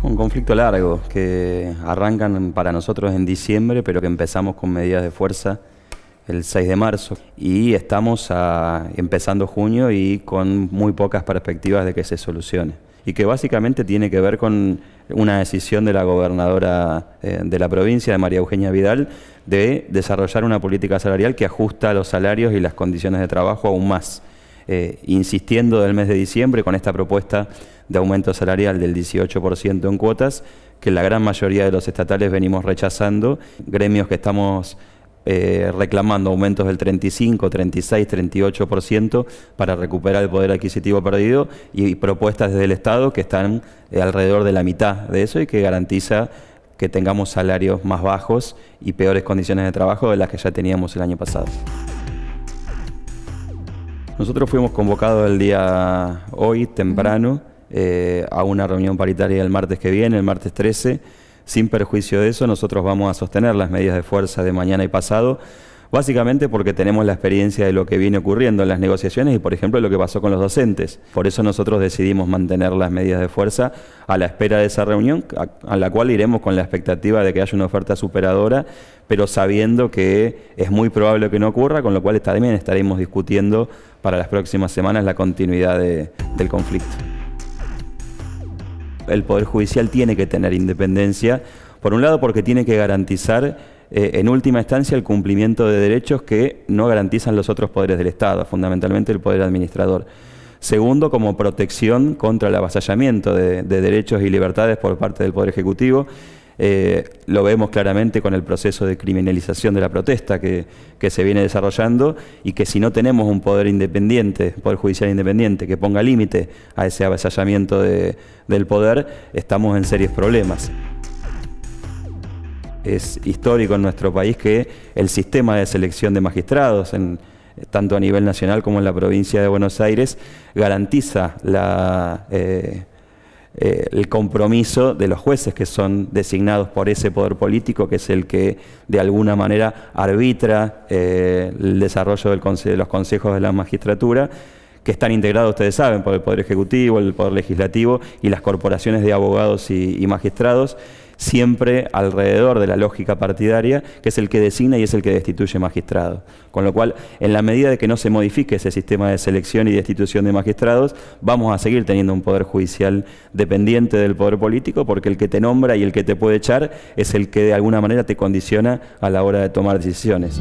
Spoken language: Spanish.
Un conflicto largo que arrancan para nosotros en diciembre, pero que empezamos con medidas de fuerza el 6 de marzo y estamos empezando junio y con muy pocas perspectivas de que se solucione. Y que básicamente tiene que ver con una decisión de la gobernadora eh, de la provincia, de María Eugenia Vidal, de desarrollar una política salarial que ajusta los salarios y las condiciones de trabajo aún más. Eh, insistiendo del mes de diciembre con esta propuesta de aumento salarial del 18% en cuotas, que la gran mayoría de los estatales venimos rechazando, gremios que estamos eh, reclamando aumentos del 35, 36, 38% para recuperar el poder adquisitivo perdido y, propuestas desde el Estado que están eh, alrededor de la mitad de eso y que garantiza que tengamos salarios más bajos y peores condiciones de trabajo de las que ya teníamos el año pasado. Nosotros fuimos convocados el día hoy, temprano, eh, a una reunión paritaria el martes que viene, el martes 13. Sin perjuicio de eso, nosotros vamos a sostener las medidas de fuerza de mañana y pasado Básicamente porque tenemos la experiencia de lo que viene ocurriendo en las negociaciones y, por ejemplo, lo que pasó con los docentes. Por eso nosotros decidimos mantener las medidas de fuerza a la espera de esa reunión, a, la cual iremos con la expectativa de que haya una oferta superadora, pero sabiendo que es muy probable que no ocurra, con lo cual también estaremos discutiendo para las próximas semanas la continuidad del conflicto. El Poder Judicial tiene que tener independencia, por un lado porque tiene que garantizar eh, en última instancia, el cumplimiento de derechos que no garantizan los otros poderes del Estado, fundamentalmente el poder administrador. Segundo, como protección contra el avasallamiento de, derechos y libertades por parte del Poder Ejecutivo. Eh, lo vemos claramente con el proceso de criminalización de la protesta que, se viene desarrollando y que si no tenemos un poder independiente, poder judicial independiente, que ponga límite a ese avasallamiento del poder, estamos en serios problemas es histórico en nuestro país que el sistema de selección de magistrados, en, tanto a nivel nacional como en la provincia de Buenos Aires, garantiza la, eh, eh, el compromiso de los jueces que son designados por ese poder político, que es el que de alguna manera arbitra eh, el desarrollo del de los consejos de la magistratura que están integrados, ustedes saben, por el Poder Ejecutivo, el Poder Legislativo y las corporaciones de abogados y magistrados, siempre alrededor de la lógica partidaria, que es el que designa y es el que destituye magistrados, Con lo cual, en la medida de que no se modifique ese sistema de selección y destitución de magistrados, vamos a seguir teniendo un poder judicial dependiente del poder político, porque el que te nombra y el que te puede echar es el que de alguna manera te condiciona a la hora de tomar decisiones.